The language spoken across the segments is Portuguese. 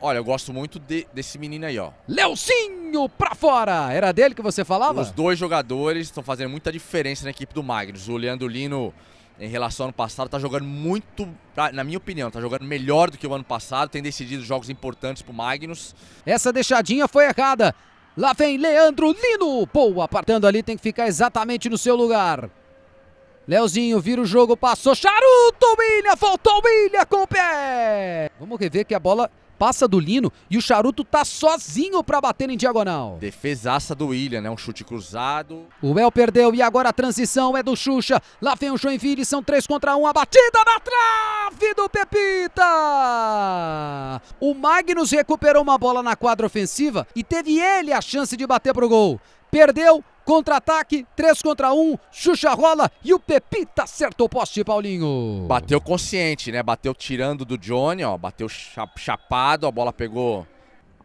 Olha, eu gosto muito de, desse menino aí, ó. Leozinho pra fora! Era dele que você falava? Os dois jogadores estão fazendo muita diferença na equipe do Magnus. O Leandro Lino, em relação ao ano passado, tá jogando muito, tá, na minha opinião, tá jogando melhor do que o ano passado, tem decidido jogos importantes pro Magnus. Essa deixadinha foi errada. Lá vem Leandro Lino! Boa, apartando ali, tem que ficar exatamente no seu lugar. Leozinho vira o jogo, passou, charuto, Milha, voltou Milha com o pé! Vamos rever que a bola passa do Lino e o Charuto tá sozinho para bater em diagonal. Defesaça do William, né? Um chute cruzado. O El perdeu e agora a transição é do Xuxa. Lá vem o Joinville, são três contra um, a batida na trave do Pepita! O Magnus recuperou uma bola na quadra ofensiva e teve ele a chance de bater pro gol. Perdeu, Contra-ataque, 3 contra 1, um, Xuxa rola e o Pepita tá acertou o poste, Paulinho. Bateu consciente, né? Bateu tirando do Johnny, ó. Bateu chapado, a bola pegou.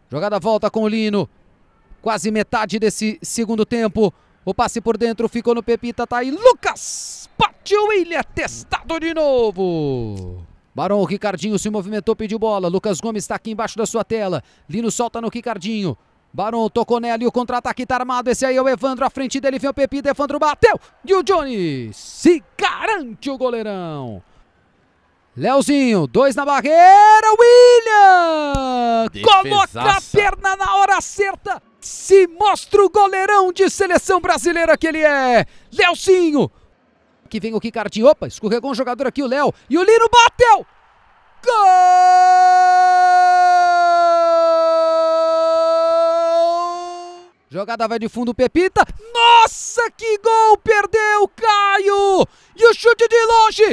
Jogada volta com o Lino. Quase metade desse segundo tempo. O passe por dentro ficou no Pepita, tá, tá aí. Lucas! Bateu ele, é testado de novo! Barão, o Ricardinho se movimentou, pediu bola. Lucas Gomes está aqui embaixo da sua tela. Lino solta no Ricardinho. Barão tocou nele, o contra-ataque tá armado. Esse aí é o Evandro, à frente dele vem o Pepito. Evandro bateu e o Johnny se garante o goleirão. Leozinho, dois na barreira, William! Coloca a perna na hora certa, se mostra o goleirão de seleção brasileira que ele é! Leozinho! Aqui vem o Ricardinho, opa, escorregou um jogador aqui, o Léo, e o Lino bateu! Gol! Jogada vai de fundo, Pepita. Nossa, que gol! Perdeu, Caio! E o chute de longe!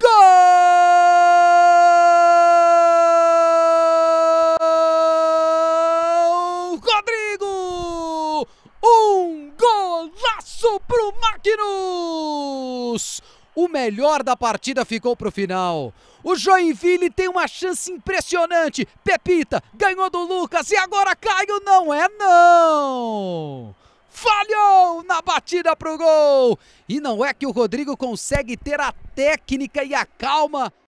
Gol! Rodrigo! Um golaço pro Magnus! O melhor da partida ficou para o final. O Joinville tem uma chance impressionante. Pepita ganhou do Lucas e agora Caio não é não. Falhou na batida para o gol. E não é que o Rodrigo consegue ter a técnica e a calma